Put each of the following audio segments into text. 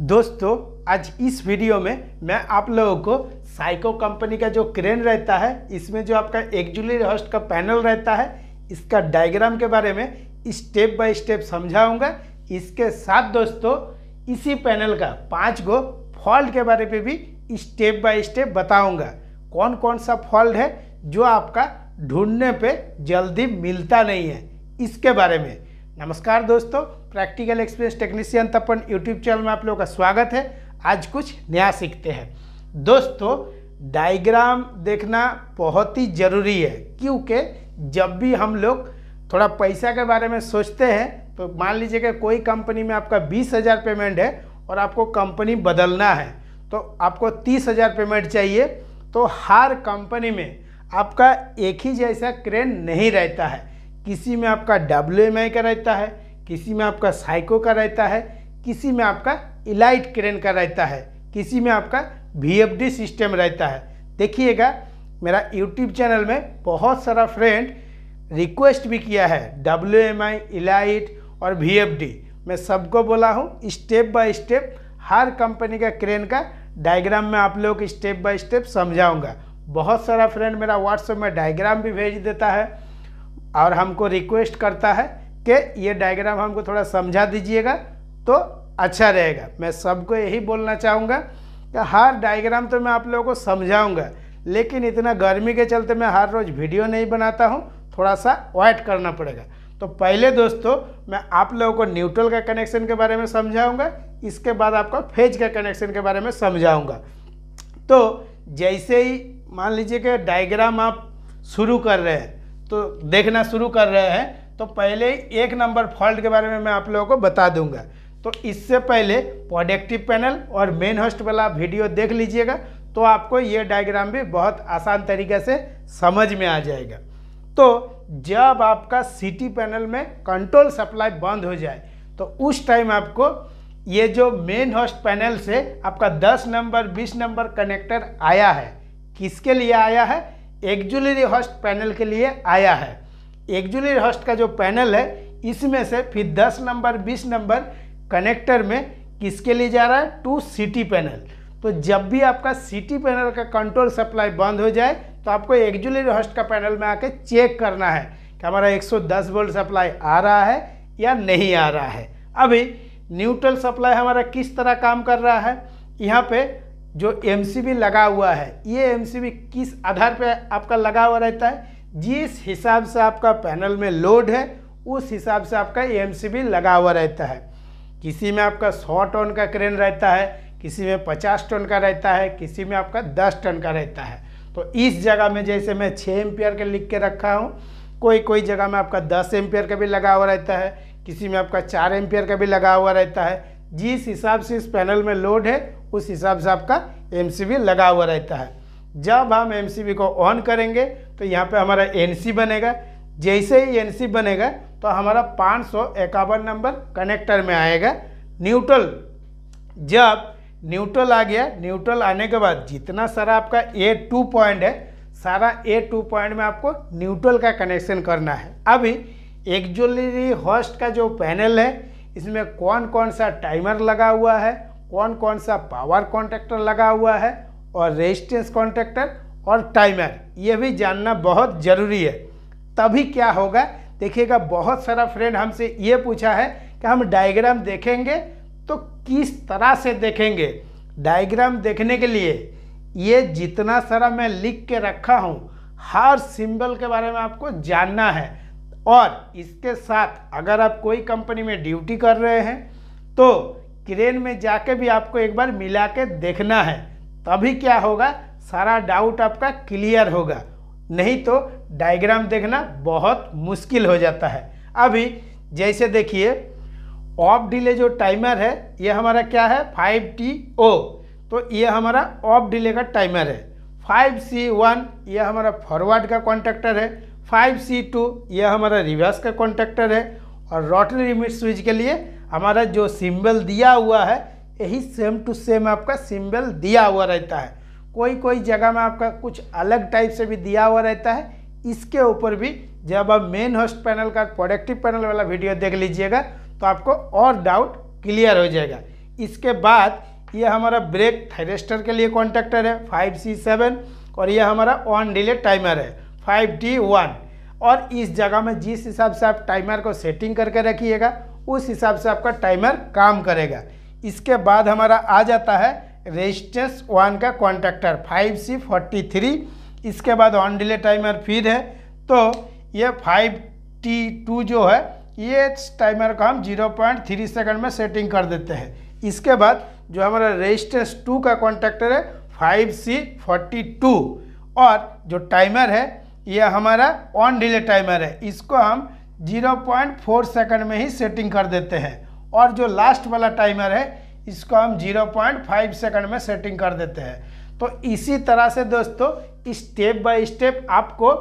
दोस्तों आज इस वीडियो में मैं आप लोगों को साइको कंपनी का जो क्रेन रहता है इसमें जो आपका एक्जुली हॉस्ट का पैनल रहता है इसका डायग्राम के बारे में स्टेप बाय स्टेप समझाऊंगा इसके साथ दोस्तों इसी पैनल का पांच गो फॉल्ट के बारे में भी स्टेप बाय स्टेप बताऊंगा कौन कौन सा फॉल्ट है जो आपका ढूंढने पर जल्दी मिलता नहीं है इसके बारे में नमस्कार दोस्तों practical experience technician Tapan YouTube channel में आप लोगों का स्वागत है आज कुछ नया सीखते हैं दोस्तों डायग्राम देखना बहुत ही ज़रूरी है क्योंकि जब भी हम लोग थोड़ा पैसा के बारे में सोचते हैं तो मान लीजिए कि कोई कंपनी में आपका बीस हज़ार पेमेंट है और आपको कंपनी बदलना है तो आपको तीस हज़ार पेमेंट चाहिए तो हर कंपनी में आपका एक ही जैसा क्रेन नहीं रहता है किसी में आपका डब्ल्यू का रहता है किसी में आपका साइको का रहता है किसी में आपका इलाइट क्रेन का रहता है किसी में आपका वी सिस्टम रहता है देखिएगा मेरा यूट्यूब चैनल में बहुत सारा फ्रेंड रिक्वेस्ट भी किया है डब्ल्यू एम आई इलाइट और वी एफ डी मैं सबको बोला हूँ स्टेप बाय स्टेप हर कंपनी का क्रेन का डायग्राम में आप लोगों को स्टेप बाय स्टेप समझाऊंगा बहुत सारा फ्रेंड मेरा व्हाट्सएप में डायग्राम भी भेज देता है और हमको रिक्वेस्ट करता है कि ये डायग्राम हमको थोड़ा समझा दीजिएगा तो अच्छा रहेगा मैं सबको यही बोलना चाहूँगा कि हर डायग्राम तो मैं आप लोगों को समझाऊँगा लेकिन इतना गर्मी के चलते मैं हर रोज़ वीडियो नहीं बनाता हूँ थोड़ा सा वाइट करना पड़ेगा तो पहले दोस्तों मैं आप लोगों को न्यूट्रल का कनेक्शन के बारे में समझाऊंगा इसके बाद आपका फेज का कनेक्शन के बारे में समझाऊंगा तो जैसे ही मान लीजिए कि डायग्राम आप शुरू कर रहे हैं तो देखना शुरू कर रहे हैं तो पहले एक नंबर फॉल्ट के बारे में मैं आप लोगों को बता दूंगा तो इससे पहले प्रोडक्टिव पैनल और मेन होस्ट वाला वीडियो देख लीजिएगा तो आपको ये डायग्राम भी बहुत आसान तरीके से समझ में आ जाएगा तो जब आपका सिटी पैनल में कंट्रोल सप्लाई बंद हो जाए तो उस टाइम आपको ये जो मेन होस्ट पैनल से आपका 10 नंबर 20 नंबर कनेक्टर आया है किसके लिए आया है एक्जुलरी होस्ट पैनल के लिए आया है एक्जुलर हॉस्ट का जो पैनल है इसमें से फिर 10 नंबर 20 नंबर कनेक्टर में किसके लिए जा रहा है टू सिटी पैनल तो जब भी आपका सिटी पैनल का कंट्रोल सप्लाई बंद हो जाए तो आपको एक्जुलर हॉस्ट का पैनल में आके चेक करना है कि हमारा 110 वोल्ट सप्लाई आ रहा है या नहीं आ रहा है अभी न्यूट्रल सप्लाई हमारा किस तरह काम कर रहा है यहाँ पे जो एम लगा हुआ है ये एम किस आधार पर आपका लगा हुआ रहता है जिस हिसाब से आपका पैनल में लोड है उस हिसाब से आपका ए लगा हुआ रहता है किसी में आपका सौ टन का क्रेन रहता है किसी में पचास टन का रहता है किसी में आपका दस टन का रहता है तो इस जगह में जैसे मैं छः एम्पियर का लिख के रखा हूँ कोई कोई जगह में आपका दस एम्पियर का भी लगा हुआ रहता है किसी में आपका चार एम्पियर का भी लगा हुआ रहता है जिस हिसाब से इस पैनल में लोड है उस हिसाब से आपका एम लगा हुआ रहता है जब हम एम को ऑन करेंगे तो यहाँ पे हमारा एन बनेगा जैसे ही एन बनेगा तो हमारा पाँच नंबर कनेक्टर में आएगा न्यूट्रल जब न्यूट्रल आ गया न्यूट्रल आने के बाद जितना सारा आपका ए टू पॉइंट है सारा ए टू पॉइंट में आपको न्यूट्रल का कनेक्शन करना है अभी एक्जुअली होस्ट का जो पैनल है इसमें कौन कौन सा टाइमर लगा हुआ है कौन कौन सा पावर कॉन्ट्रैक्टर लगा हुआ है और रेजिस्टेंस कॉन्ट्रैक्टर और टाइमर ये भी जानना बहुत ज़रूरी है तभी क्या होगा देखिएगा बहुत सारा फ्रेंड हमसे ये पूछा है कि हम डायग्राम देखेंगे तो किस तरह से देखेंगे डायग्राम देखने के लिए ये जितना सारा मैं लिख के रखा हूँ हर सिंबल के बारे में आपको जानना है और इसके साथ अगर आप कोई कंपनी में ड्यूटी कर रहे हैं तो क्रेन में जाके भी आपको एक बार मिला के देखना है तभी क्या होगा सारा डाउट आपका क्लियर होगा नहीं तो डायग्राम देखना बहुत मुश्किल हो जाता है अभी जैसे देखिए ऑफ डिले जो टाइमर है ये हमारा क्या है फाइव टी ओ तो ये हमारा ऑफ डिले का टाइमर है फाइव सी वन ये हमारा फॉरवर्ड का कॉन्ट्रैक्टर है फाइव सी टू ये हमारा रिवर्स का कॉन्ट्रैक्टर है और रोटरी रिमिट स्विच के लिए हमारा जो सिंबल दिया हुआ है यही सेम टू सेम आपका सिंबल दिया हुआ रहता है कोई कोई जगह में आपका कुछ अलग टाइप से भी दिया हुआ रहता है इसके ऊपर भी जब आप मेन होस्ट पैनल का प्रोडक्टिव पैनल वाला वीडियो देख लीजिएगा तो आपको और डाउट क्लियर हो जाएगा इसके बाद ये हमारा ब्रेक थायरेस्टर के लिए कॉन्टैक्टर है फाइव सी सेवन और यह हमारा ऑन डिले टाइमर है फाइव डी वन और इस जगह में जिस हिसाब से आप टाइमर को सेटिंग करके रखिएगा उस हिसाब से आपका टाइमर काम करेगा इसके बाद हमारा आ जाता है रेजिस्टेंस वन का contactor five C forty three इसके बाद ऑन डिले टाइमर फिर है तो ये फाइव टी टू जो है ये टाइमर को हम जीरो पॉइंट थ्री सेकेंड में सेटिंग कर देते हैं इसके बाद जो हमारा रेजिस्टेंस टू का कॉन्ट्रैक्टर है फाइव सी फोर्टी टू और जो टाइमर है यह हमारा ऑन डिले टाइमर है इसको हम जीरो पॉइंट फोर सेकेंड में ही सेटिंग कर देते हैं और जो लास्ट वाला टाइमर है इसको हम 0.5 सेकंड में सेटिंग कर देते हैं तो इसी तरह से दोस्तों स्टेप बाय स्टेप आपको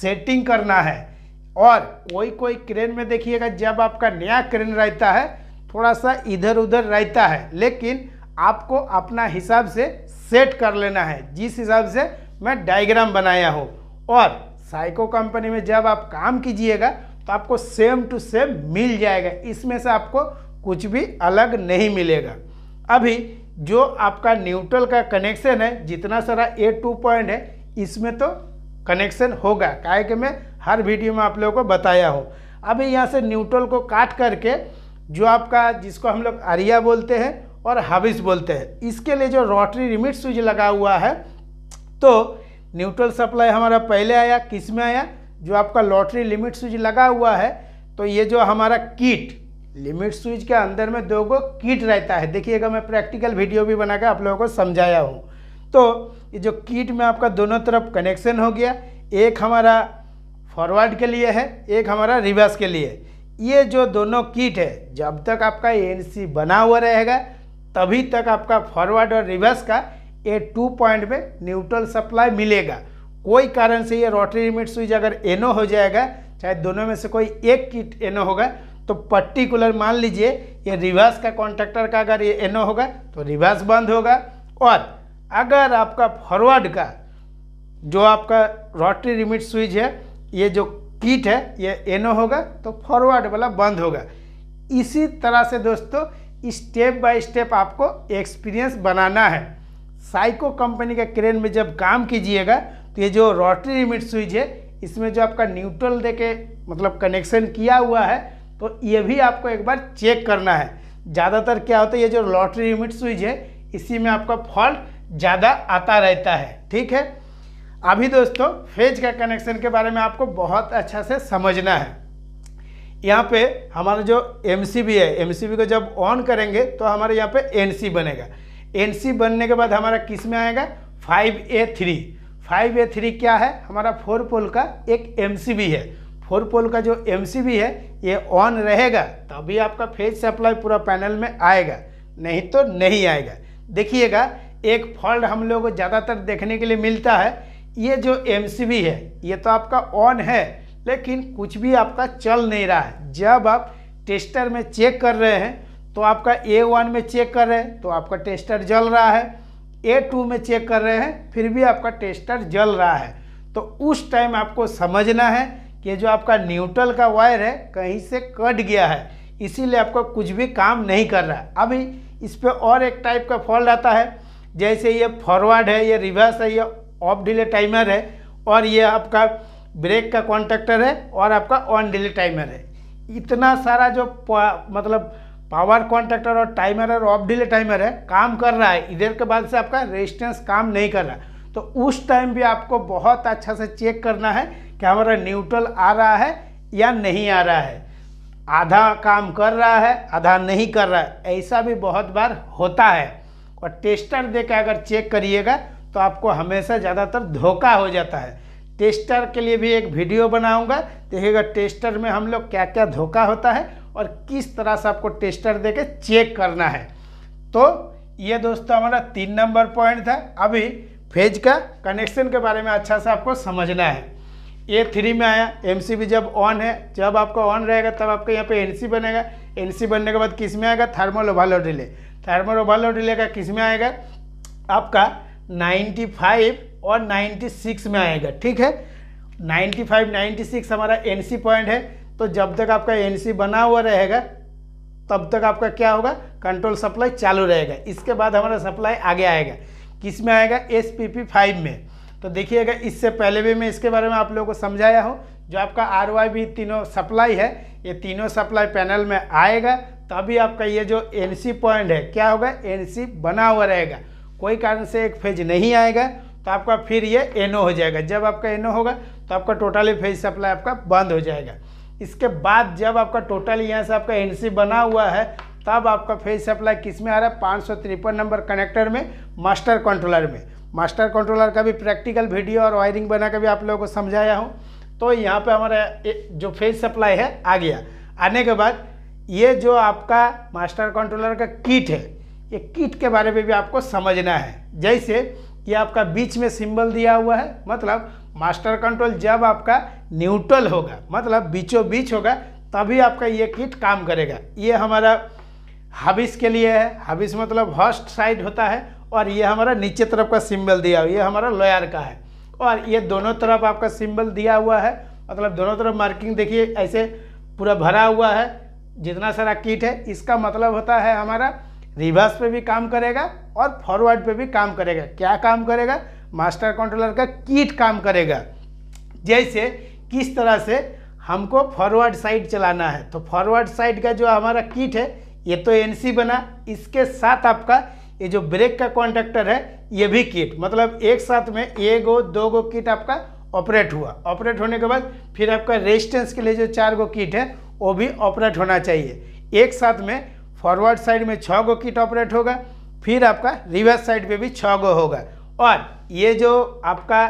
सेटिंग करना है और कोई कोई क्रेन में देखिएगा जब आपका नया क्रेन रहता है थोड़ा सा इधर उधर रहता है लेकिन आपको अपना हिसाब से सेट कर लेना है जिस हिसाब से मैं डायग्राम बनाया हो और साइको कंपनी में जब आप काम कीजिएगा तो आपको सेम टू सेम मिल जाएगा इसमें से आपको कुछ भी अलग नहीं मिलेगा अभी जो आपका न्यूट्रल का कनेक्शन है जितना सारा ए टू पॉइंट है इसमें तो कनेक्शन होगा काय के मैं हर वीडियो में आप लोगों को बताया हूँ अभी यहाँ से न्यूट्रल को काट करके जो आपका जिसको हम लोग आरिया बोलते हैं और हाविस बोलते हैं इसके लिए जो रोटरी रिमिट स्विच लगा हुआ है तो न्यूट्रल सप्लाई हमारा पहले आया किस में आया जो आपका लॉटरी लिमिट स्विच लगा हुआ है तो ये जो हमारा किट लिमिट स्विच के अंदर में दो गो किट रहता है देखिएगा मैं प्रैक्टिकल वीडियो भी बनाकर आप लोगों को समझाया हूँ तो ये जो किट में आपका दोनों तरफ कनेक्शन हो गया एक हमारा फॉरवर्ड के लिए है एक हमारा रिवर्स के लिए ये जो दोनों किट है जब तक आपका ए बना हुआ रहेगा तभी तक आपका फॉरवर्ड और रिवर्स का ये टू पॉइंट में न्यूट्रल सप्लाई मिलेगा कोई कारण से ये रोटरी लिमिट स्विच अगर एनो हो जाएगा चाहे दोनों में से कोई एक किट एनो होगा तो पर्टिकुलर मान लीजिए ये रिवर्स का कॉन्ट्रैक्टर का अगर ये एनओ होगा तो रिवर्स बंद होगा और अगर आपका फॉरवर्ड का जो आपका रोटरी रिमिट स्विच है ये जो किट है ये एनओ होगा तो फॉरवर्ड वाला बंद होगा इसी तरह से दोस्तों स्टेप बाय स्टेप आपको एक्सपीरियंस बनाना है साइको कंपनी का क्रेन में जब काम कीजिएगा तो ये जो रोटरी रिमिट स्विच है इसमें जो आपका न्यूट्रल दे के मतलब कनेक्शन किया हुआ है तो ये भी आपको एक बार चेक करना है ज़्यादातर क्या होता है ये जो लॉटरी लिमिट स्विच है इसी में आपका फॉल्ट ज़्यादा आता रहता है ठीक है अभी दोस्तों फेज का कनेक्शन के बारे में आपको बहुत अच्छा से समझना है यहाँ पे हमारा जो एम है एम को जब ऑन करेंगे तो हमारे यहाँ पे एन बनेगा एन बनने के बाद हमारा किस में आएगा five A three five A three क्या है हमारा फोर पोल का एक एम है फोर पोल का जो एम है ये ऑन रहेगा तभी आपका फेज सप्लाई पूरा पैनल में आएगा नहीं तो नहीं आएगा देखिएगा एक फॉल्ट हम लोगों को ज़्यादातर देखने के लिए मिलता है ये जो एम है ये तो आपका ऑन है लेकिन कुछ भी आपका चल नहीं रहा है जब आप टेस्टर में चेक कर रहे हैं तो आपका ए वन में चेक कर रहे हैं तो आपका टेस्टर जल रहा है ए टू में चेक कर रहे हैं फिर भी आपका टेस्टर जल रहा है तो उस टाइम आपको समझना है कि जो आपका न्यूट्रल का वायर है कहीं से कट गया है इसीलिए आपका कुछ भी काम नहीं कर रहा है अभी इस पर और एक टाइप का फॉल्ट आता है जैसे ये फॉरवर्ड है ये रिवर्स है ये ऑफ डिले टाइमर है और ये आपका ब्रेक का कॉन्ट्रैक्टर है और आपका ऑन डिले टाइमर है इतना सारा जो पा, मतलब पावर कॉन्ट्रैक्टर और टाइमर और ऑफ डिले टाइमर है काम कर रहा है इधर के बाद से आपका रेजिस्टेंस काम नहीं कर रहा तो उस टाइम भी आपको बहुत अच्छा से चेक करना है क्या हमारा न्यूट्रल आ रहा है या नहीं आ रहा है आधा काम कर रहा है आधा नहीं कर रहा है ऐसा भी बहुत बार होता है और टेस्टर दे के अगर चेक करिएगा तो आपको हमेशा ज़्यादातर धोखा हो जाता है टेस्टर के लिए भी एक वीडियो बनाऊंगा देखिएगा टेस्टर में हम लोग क्या क्या धोखा होता है और किस तरह से आपको टेस्टर दे के चेक करना है तो ये दोस्तों हमारा तीन नंबर पॉइंट था अभी फेज का कनेक्शन के बारे में अच्छा से आपको समझना है ए थ्री में आया एम भी जब ऑन है जब आपका ऑन रहेगा तब आपका यहाँ पे एन बनेगा एन बनने के बाद किस में आएगा thermal overload delay thermal overload delay का किस में आएगा आपका 95 और 96 में आएगा ठीक है 95 96 हमारा एन पॉइंट है तो जब तक आपका एन बना हुआ रहेगा तब तक आपका क्या होगा कंट्रोल सप्लाई चालू रहेगा इसके बाद हमारा सप्लाई आगे आएगा किस में आएगा एस पी फाइव में तो देखिएगा इससे पहले भी मैं इसके बारे में आप लोगों को समझाया हूँ जो आपका आर भी तीनों सप्लाई है ये तीनों सप्लाई पैनल में आएगा तो अभी आपका ये जो एन पॉइंट है क्या होगा एन बना हुआ रहेगा कोई कारण से एक फेज नहीं आएगा तो आपका फिर ये एनओ हो जाएगा जब आपका एनओ होगा तो आपका टोटली फेज सप्लाई आपका बंद हो जाएगा इसके बाद जब आपका टोटल यहाँ से आपका एन बना हुआ है तब आपका फेज सप्लाई किस में आ रहा है पाँच नंबर कनेक्टर में मास्टर कंट्रोलर में मास्टर कंट्रोलर का भी प्रैक्टिकल वीडियो और वायरिंग बना कर भी आप लोगों को समझाया हूँ तो यहाँ पे हमारा जो फेज सप्लाई है आ गया आने के बाद ये जो आपका मास्टर कंट्रोलर का किट है ये किट के बारे में भी आपको समझना है जैसे ये आपका बीच में सिंबल दिया हुआ है मतलब मास्टर कंट्रोल जब आपका न्यूट्रल होगा मतलब बीचों बीच होगा तभी आपका ये किट काम करेगा ये हमारा हबिस के लिए है हबिस मतलब हॉस्ट साइड होता है और ये हमारा नीचे तरफ का सिंबल दिया हुआ ये हमारा लोयर का है और ये दोनों तरफ आपका सिंबल दिया हुआ है मतलब दोनों तरफ मार्किंग देखिए ऐसे पूरा भरा हुआ है जितना सारा किट है इसका मतलब होता है हमारा रिवर्स पे भी काम करेगा और फॉरवर्ड पे भी काम करेगा क्या काम करेगा मास्टर कंट्रोलर का किट काम करेगा जैसे किस तरह से हमको फॉरवर्ड साइड चलाना है तो फॉरवर्ड साइड का जो हमारा किट है ये तो एनसी बना इसके साथ आपका ये जो ब्रेक का कॉन्ट्रेक्टर है ये भी किट मतलब एक साथ में एक गो दो गो किट आपका ऑपरेट हुआ ऑपरेट होने के बाद फिर आपका रेजिस्टेंस के लिए जो चार गो किट है वो भी ऑपरेट होना चाहिए एक साथ में फॉरवर्ड साइड में छः गो किट ऑपरेट होगा फिर आपका रिवर्स साइड पे भी छः गो होगा और ये जो आपका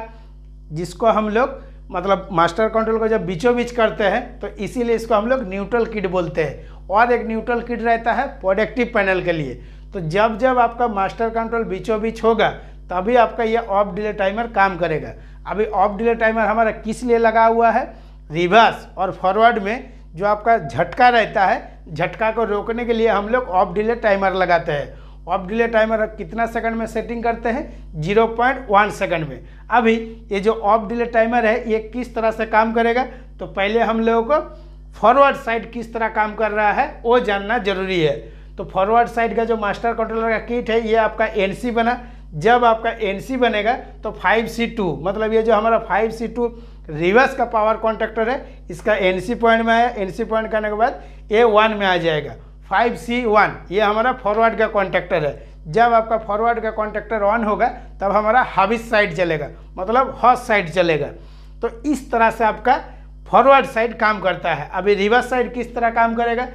जिसको हम लोग मतलब मास्टर कंट्रोल को जब बीचों बीच करते हैं तो इसीलिए इसको हम लोग न्यूट्रल किट बोलते हैं और एक न्यूट्रल किट रहता है प्रोडक्टिव पैनल के लिए तो जब जब आपका मास्टर कंट्रोल बीचों बीच होगा तभी आपका ये ऑफ डिले टाइमर काम करेगा अभी ऑफ डिले टाइमर हमारा किस लिए लगा हुआ है रिवर्स और फॉरवर्ड में जो आपका झटका रहता है झटका को रोकने के लिए हम लोग ऑफ डिले टाइमर लगाते हैं ऑफ डिले टाइमर कितना सेकंड में सेटिंग करते हैं जीरो पॉइंट वन सेकेंड में अभी ये जो ऑफ डिले टाइमर है ये किस तरह से काम करेगा तो पहले हम लोगों को फॉरवर्ड साइड किस तरह काम कर रहा है वो जानना जरूरी है तो फॉरवर्ड साइड का जो मास्टर कंट्रोलर का किट है ये आपका एन बना जब आपका एन बनेगा तो फाइव सी टू मतलब ये जो हमारा फाइव सी टू रिवर्स का पावर कॉन्ट्रेक्टर है इसका एन पॉइंट में आया एन पॉइंट करने के बाद ए वन में आ जाएगा फाइव सी वन ये हमारा फॉरवर्ड का कॉन्ट्रेक्टर है जब आपका फॉरवर्ड का कॉन्ट्रेक्टर ऑन होगा तब हमारा हाविस साइड चलेगा मतलब हॉस साइड चलेगा तो इस तरह से आपका फॉरवर्ड साइड काम करता है अभी रिवर्स साइड किस तरह काम करेगा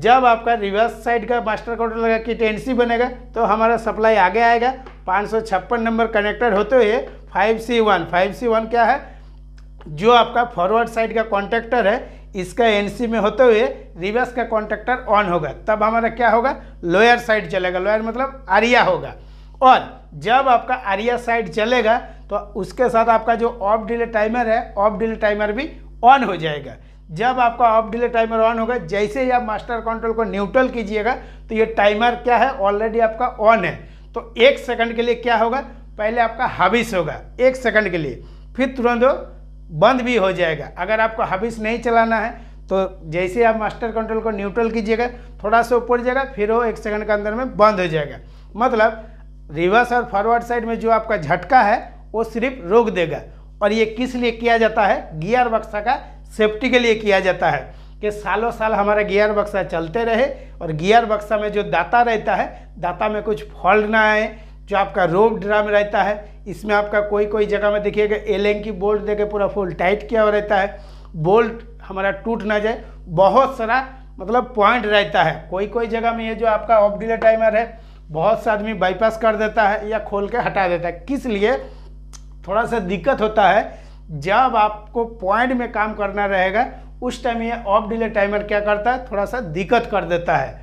जब आपका रिवर्स साइड का मास्टर कंट्रोल लगा कि टेन बनेगा तो हमारा सप्लाई आगे आएगा पाँच नंबर कनेक्टर होते हुए five C one five C one क्या है जो आपका फॉरवर्ड साइड का कॉन्ट्रैक्टर है इसका एनसी में होते हुए रिवर्स का कॉन्ट्रैक्टर ऑन होगा तब हमारा क्या होगा लोअर साइड चलेगा लोअर मतलब आरिया होगा और जब आपका आरिया साइड चलेगा तो उसके साथ आपका जो ऑफ डिले टाइमर है ऑफ डिले टाइमर भी ऑन हो जाएगा जब आपका ऑफ डिले टाइमर ऑन होगा जैसे ही आप मास्टर कंट्रोल को न्यूट्रल कीजिएगा तो ये टाइमर क्या है ऑलरेडी आपका ऑन है तो एक सेकंड के लिए क्या होगा पहले आपका हबिस होगा एक सेकंड के लिए फिर तुरंत बंद भी हो जाएगा अगर आपको हाबिस नहीं चलाना है तो जैसे आप मास्टर कंट्रोल को न्यूट्रल कीजिएगा थोड़ा सा ऊपर जाएगा फिर वो एक सेकंड के अंदर में बंद हो जाएगा मतलब रिवर्स और फॉरवर्ड साइड में जो आपका झटका है वो सिर्फ रोक देगा और ये किस लिए किया जाता है गियर बक्सा का सेफ्टी के लिए किया जाता है कि सालों साल हमारा गियर बक्सा चलते रहे और गियर बक्सा में जो दाता रहता है दाता में कुछ फॉल्ट ना आए जो आपका रोब ड्राम रहता है इसमें आपका कोई कोई जगह में देखिएगा एलेंग की बोल्ट देके पूरा फुल टाइट किया हुआ रहता है बोल्ट हमारा टूट ना जाए बहुत सारा मतलब पॉइंट रहता है कोई कोई जगह में ये जो आपका ऑफ डिले टाइमर है बहुत सा आदमी बाईपास कर देता है या खोल के हटा देता है किस लिए थोड़ा सा दिक्कत होता है जब आपको पॉइंट में काम करना रहेगा उस टाइम ये ऑफ डिले टाइमर क्या करता है थोड़ा सा दिक्कत कर देता है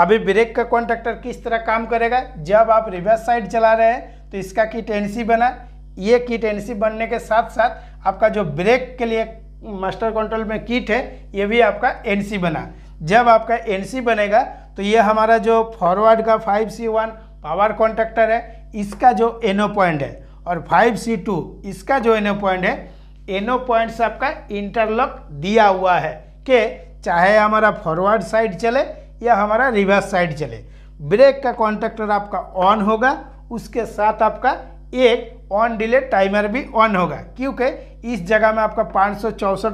अभी ब्रेक का कॉन्ट्रैक्टर किस तरह काम करेगा जब आप रिवर्स साइड चला रहे हैं तो इसका किट एनसी बना ये किट एनसी बनने के साथ साथ आपका जो ब्रेक के लिए मास्टर कंट्रोल में किट है ये भी आपका एनसी बना जब आपका एनसी बनेगा तो ये हमारा जो फॉरवर्ड का 5C1 पावर कॉन्ट्रैक्टर है इसका जो एनो पॉइंट है और फाइव सी टू इसका जो एनो पॉइंट है एनो पॉइंट्स आपका इंटरलॉक दिया हुआ है कि चाहे हमारा फॉरवर्ड साइड चले या हमारा रिवर्स साइड चले ब्रेक का कॉन्ट्रेक्टर आपका ऑन होगा उसके साथ आपका एक ऑन डिले टाइमर भी ऑन होगा क्योंकि इस जगह में आपका पाँच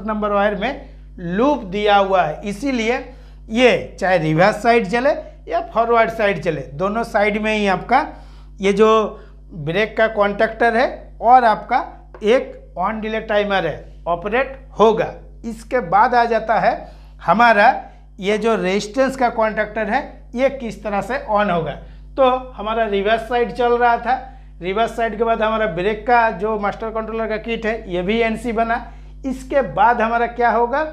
नंबर वायर में लूप दिया हुआ है इसीलिए ये चाहे रिवर्स साइड चले या फॉरवर्ड साइड चले दोनों साइड में ही आपका ये जो ब्रेक का कॉन्ट्रैक्टर है और आपका एक ऑन डिले टाइमर है ऑपरेट होगा इसके बाद आ जाता है हमारा ये जो रेजिस्टेंस का कॉन्टैक्टर है ये किस तरह से ऑन होगा तो हमारा रिवर्स साइड चल रहा था रिवर्स साइड के बाद हमारा ब्रेक का जो मास्टर कंट्रोलर का किट है ये भी एनसी बना इसके बाद हमारा क्या होगा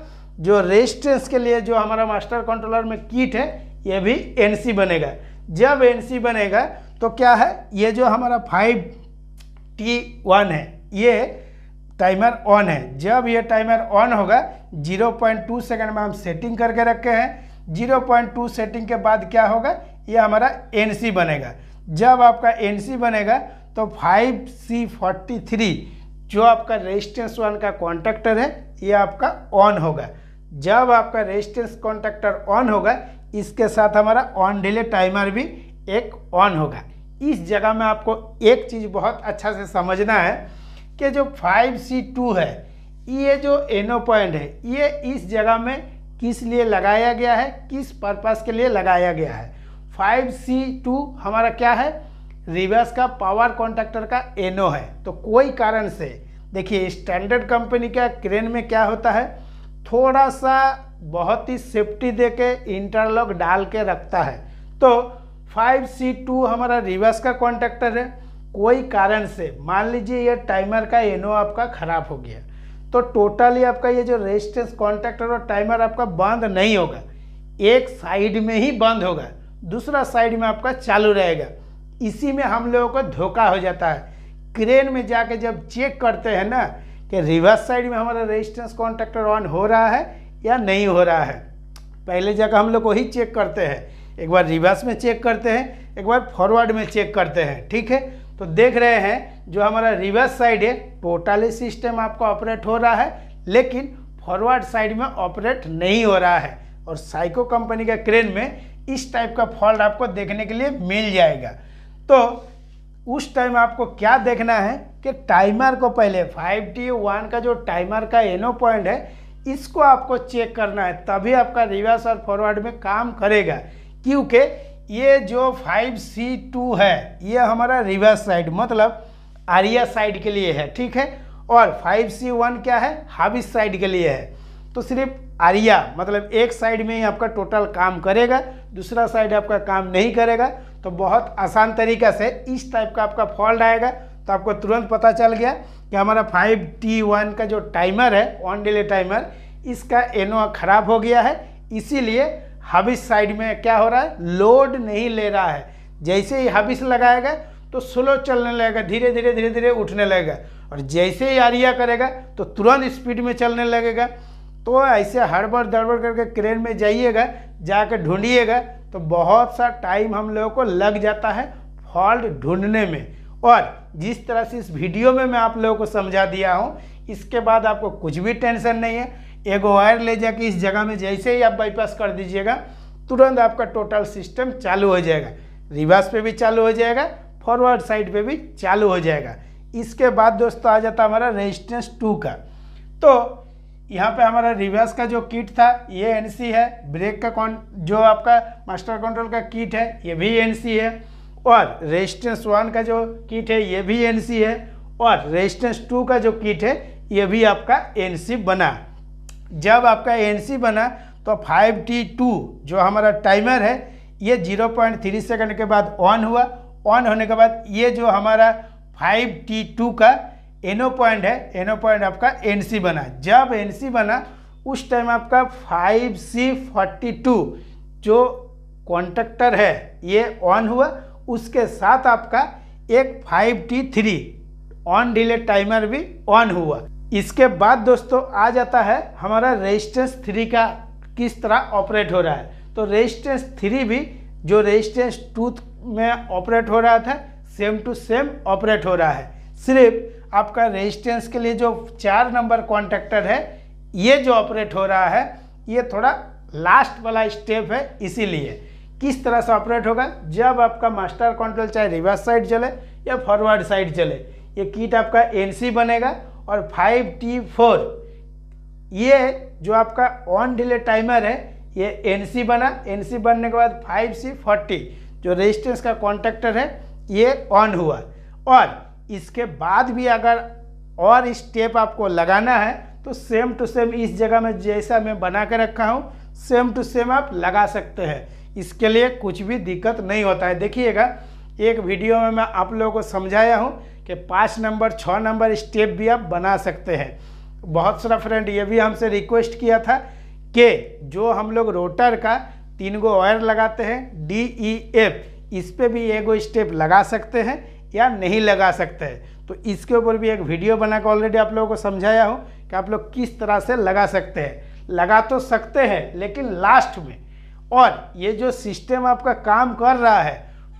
जो रेजिस्टेंस के लिए जो हमारा मास्टर कंट्रोलर में किट है ये भी एनसी बनेगा जब एनसी बनेगा तो क्या है ये जो हमारा फाइव टी वन है ये टाइमर ऑन है जब ये टाइमर ऑन होगा 0.2 सेकंड में हम सेटिंग करके रखे हैं 0.2 सेटिंग के बाद क्या होगा ये हमारा सी बनेगा जब आपका सी बनेगा तो 5C43 जो आपका रेजिस्टेंस वन का कॉन्ट्रेक्टर है ये आपका ऑन होगा जब आपका रेजिस्टेंस कॉन्ट्रेक्टर ऑन होगा इसके साथ हमारा ऑन डिले टाइमर भी एक ऑन होगा इस जगह में आपको एक चीज़ बहुत अच्छा से समझना है कि जो 5C2 है ये जो एनो पॉइंट है ये इस जगह में किस लिए लगाया गया है किस पर्पस के लिए लगाया गया है 5C2 हमारा क्या है रिवर्स का पावर कॉन्ट्रैक्टर का एनो है तो कोई कारण से देखिए स्टैंडर्ड कंपनी का क्रेन में क्या होता है थोड़ा सा बहुत ही सेफ्टी दे के इंटरलॉक डाल के रखता है तो फाइव सी टू हमारा रिवर्स का कॉन्टेक्टर है कोई कारण से मान लीजिए ये टाइमर का एनो आपका ख़राब हो गया तो टोटली आपका ये जो रेजिस्टेंस कॉन्टेक्टर और टाइमर आपका बंद नहीं होगा एक साइड में ही बंद होगा दूसरा साइड में आपका चालू रहेगा इसी में हम लोगों को धोखा हो जाता है क्रेन में जाके जब चेक करते हैं ना कि रिवर्स साइड में हमारा रेजिस्टेंस कॉन्टेक्टर ऑन हो रहा है या नहीं हो रहा है पहले जाकर हम लोग वही चेक करते हैं एक बार रिवर्स में चेक करते हैं एक बार फॉरवर्ड में चेक करते हैं ठीक है तो देख रहे हैं जो हमारा रिवर्स साइड है टोटली सिस्टम आपका ऑपरेट हो रहा है लेकिन फॉरवर्ड साइड में ऑपरेट नहीं हो रहा है और साइको कंपनी का क्रेन में इस टाइप का फॉल्ट आपको देखने के लिए मिल जाएगा तो उस टाइम आपको क्या देखना है कि टाइमर को पहले फाइव टी वन का जो टाइमर का एनो पॉइंट है इसको आपको चेक करना है तभी आपका रिवर्स और फॉरवर्ड में काम करेगा क्योंकि ये जो 5C2 है ये हमारा रिवर्स साइड मतलब आरिया साइड के लिए है ठीक है और 5C1 क्या है हाविस साइड के लिए है तो सिर्फ आरिया मतलब एक साइड में ही आपका टोटल काम करेगा दूसरा साइड आपका काम नहीं करेगा तो बहुत आसान तरीका से इस टाइप का आपका फॉल्ट आएगा तो आपको तुरंत पता चल गया कि हमारा फाइव टी वन का जो टाइमर है ऑन डिले टाइमर इसका एनो खराब हो गया है इसीलिए हबिस साइड में क्या हो रहा है लोड नहीं ले रहा है जैसे ही हबिस लगाएगा तो स्लो चलने लगेगा धीरे धीरे धीरे धीरे उठने लगेगा और जैसे ही आरिया करेगा तो तुरंत स्पीड में चलने लगेगा तो ऐसे हड़बड़ दड़बड़ करके क्रेन में जाइएगा जाकर ढूंढिएगा तो बहुत सा टाइम हम लोगों को लग जाता है फॉल्ट ढूंढने में और जिस तरह से इस वीडियो में मैं आप लोगों को समझा दिया हूँ इसके बाद आपको कुछ भी टेंशन नहीं है एगो वायर ले जाके इस जगह में जैसे ही आप बाईपास कर दीजिएगा तुरंत आपका टोटल सिस्टम चालू हो जाएगा रिवर्स पे भी चालू हो जाएगा फॉरवर्ड साइड पे भी चालू हो जाएगा इसके बाद दोस्तों आ जाता हमारा रेजिस्टेंस टू का तो यहाँ पे हमारा रिवर्स का जो किट था ये एनसी है ब्रेक का कौन जो आपका मास्टर कंट्रोल का किट है ये भी एनसी है और रेजिस्टेंस वन का जो किट है ये भी एनसी है और रेजिस्टेंस टू का जो किट है ये भी आपका एनसी बना जब आपका एन बना तो फाइव टी टू जो हमारा टाइमर है ये जीरो पॉइंट थ्री सेकेंड के बाद ऑन हुआ ऑन होने के बाद ये जो हमारा फाइव टी टू का एनो पॉइंट है एनो पॉइंट आपका एन बना जब एन बना उस टाइम आपका फाइव सी फोर्टी टू जो कॉन्ट्रेक्टर है ये ऑन हुआ उसके साथ आपका एक five T three on delay timer भी ऑन हुआ इसके बाद दोस्तों आ जाता है हमारा रेजिस्टेंस थ्री का किस तरह ऑपरेट हो रहा है तो रेजिस्टेंस थ्री भी जो रेजिस्टेंस टू में ऑपरेट हो रहा था सेम टू सेम ऑपरेट हो रहा है सिर्फ आपका रेजिस्टेंस के लिए जो चार नंबर कॉन्टेक्टर है ये जो ऑपरेट हो रहा है ये थोड़ा लास्ट वाला स्टेप है इसीलिए किस तरह से ऑपरेट होगा जब आपका मास्टर कंट्रोल चाहे रिवर्स साइड चले या फॉरवर्ड साइड चले ये किट आपका एनसी बनेगा और फाइव टी फोर ये जो आपका ऑन डिले टाइमर है ये सी बना सी बनने के बाद फाइव सी फोर्टी जो रेजिस्टेंस का कॉन्टेक्टर है ये ऑन हुआ और इसके बाद भी अगर और स्टेप आपको लगाना है तो सेम टू सेम इस जगह में जैसा मैं बना के रखा हूँ सेम टू सेम आप लगा सकते हैं इसके लिए कुछ भी दिक्कत नहीं होता है देखिएगा एक वीडियो में मैं आप लोगों को समझाया हूँ कि पाँच नंबर छः नंबर स्टेप भी आप बना सकते हैं बहुत सारा फ्रेंड ये भी हमसे रिक्वेस्ट किया था कि जो हम लोग रोटर का तीन गो वायर लगाते हैं डी ई एफ इस पर भी एक गो स्टेप लगा सकते हैं या नहीं लगा सकते हैं तो इसके ऊपर भी एक वीडियो बनाकर ऑलरेडी आप लोगों को समझाया हूँ कि आप लोग किस तरह से लगा सकते हैं लगा तो सकते हैं लेकिन लास्ट में और ये जो सिस्टम आपका काम कर रहा है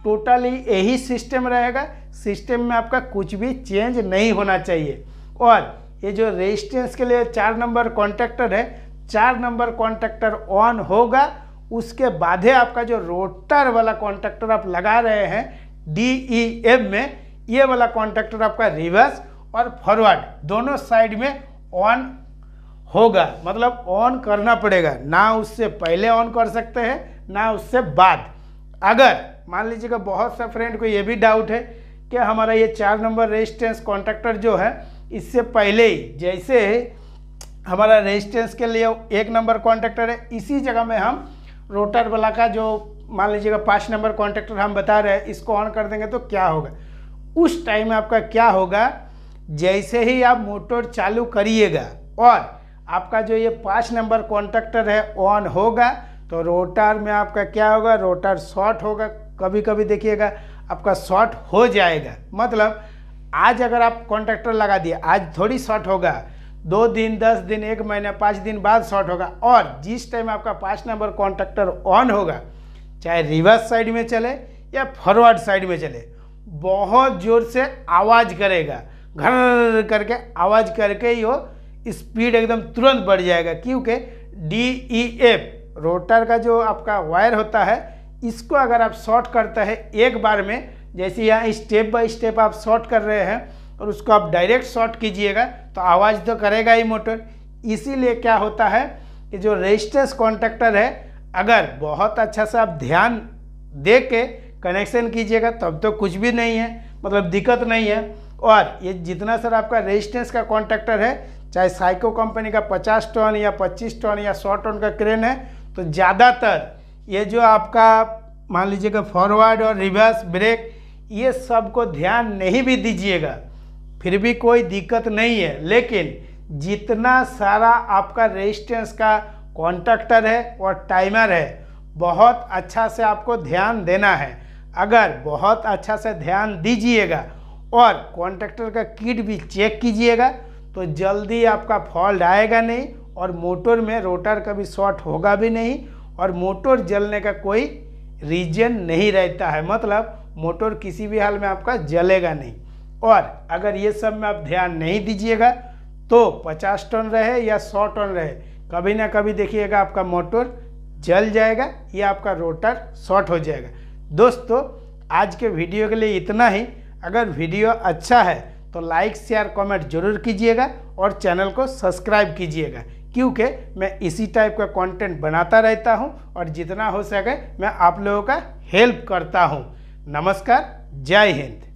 टोटली यही सिस्टम रहेगा सिस्टम में आपका कुछ भी चेंज नहीं होना चाहिए और ये जो रेजिस्टेंस के लिए चार नंबर कॉन्ट्रैक्टर है चार नंबर कॉन्ट्रैक्टर ऑन होगा उसके बाद ही आपका जो रोटर वाला कॉन्ट्रैक्टर आप लगा रहे हैं डी ई एम में ये वाला कॉन्ट्रैक्टर आपका रिवर्स और फॉरवर्ड दोनों साइड में ऑन होगा मतलब ऑन करना पड़ेगा ना उससे पहले ऑन कर सकते हैं ना उससे बाद अगर मान लीजिएगा बहुत सा फ्रेंड को ये भी डाउट है कि हमारा ये चार नंबर रेजिस्टेंस कॉन्ट्रैक्टर जो है इससे पहले ही जैसे हमारा रेजिस्टेंस के लिए एक नंबर कॉन्ट्रैक्टर है इसी जगह में हम रोटर वाला का जो मान लीजिएगा पाँच नंबर कॉन्ट्रैक्टर हम बता रहे हैं इसको ऑन कर देंगे तो क्या होगा उस टाइम में आपका क्या होगा जैसे ही आप मोटर चालू करिएगा और आपका जो ये पाँच नंबर कॉन्ट्रैक्टर है ऑन होगा तो रोटर में आपका क्या होगा रोटर शॉर्ट होगा कभी कभी देखिएगा आपका शॉर्ट हो जाएगा मतलब आज अगर आप कॉन्ट्रैक्टर लगा दिए आज थोड़ी शॉर्ट होगा दो दिन दस दिन एक महीना पाँच दिन बाद शॉर्ट होगा और जिस टाइम आपका पाँच नंबर कॉन्ट्रैक्टर ऑन होगा चाहे रिवर्स साइड में चले या फॉरवर्ड साइड में चले बहुत जोर से आवाज़ करेगा घर करके आवाज़ करके ही वो स्पीड एकदम तुरंत बढ़ जाएगा क्योंकि डी ई एफ रोटर का जो आपका वायर होता है इसको अगर आप शॉर्ट करते हैं एक बार में जैसे यहाँ स्टेप बाय स्टेप आप शॉर्ट कर रहे हैं और उसको आप डायरेक्ट शॉर्ट कीजिएगा तो आवाज़ तो करेगा ही मोटर इसीलिए क्या होता है कि जो रजिस्टेंस कॉन्ट्रैक्टर है अगर बहुत अच्छा सा आप ध्यान दे के कनेक्शन कीजिएगा तब तो कुछ भी नहीं है मतलब दिक्कत नहीं है और ये जितना सर आपका रेजिस्टेंस का कॉन्ट्रैक्टर है चाहे साइको कंपनी का 50 टन या 25 टन या 100 टन का क्रेन है तो ज़्यादातर ये जो आपका मान लीजिएगा फॉरवर्ड और रिवर्स ब्रेक ये सब को ध्यान नहीं भी दीजिएगा फिर भी कोई दिक्कत नहीं है लेकिन जितना सारा आपका रेजिस्टेंस का कॉन्टैक्टर है और टाइमर है बहुत अच्छा से आपको ध्यान देना है अगर बहुत अच्छा से ध्यान दीजिएगा और कॉन्ट्रैक्टर का किट भी चेक कीजिएगा तो जल्दी आपका फॉल्ट आएगा नहीं और मोटर में रोटर कभी शॉर्ट होगा भी नहीं और मोटर जलने का कोई रीजन नहीं रहता है मतलब मोटर किसी भी हाल में आपका जलेगा नहीं और अगर ये सब में आप ध्यान नहीं दीजिएगा तो 50 टन रहे या 100 टन रहे कभी ना कभी देखिएगा आपका मोटर जल जाएगा या आपका रोटर शॉर्ट हो जाएगा दोस्तों आज के वीडियो के लिए इतना ही अगर वीडियो अच्छा है तो लाइक शेयर कमेंट जरूर कीजिएगा और चैनल को सब्सक्राइब कीजिएगा क्योंकि मैं इसी टाइप का कंटेंट बनाता रहता हूं और जितना हो सके मैं आप लोगों का हेल्प करता हूं नमस्कार जय हिंद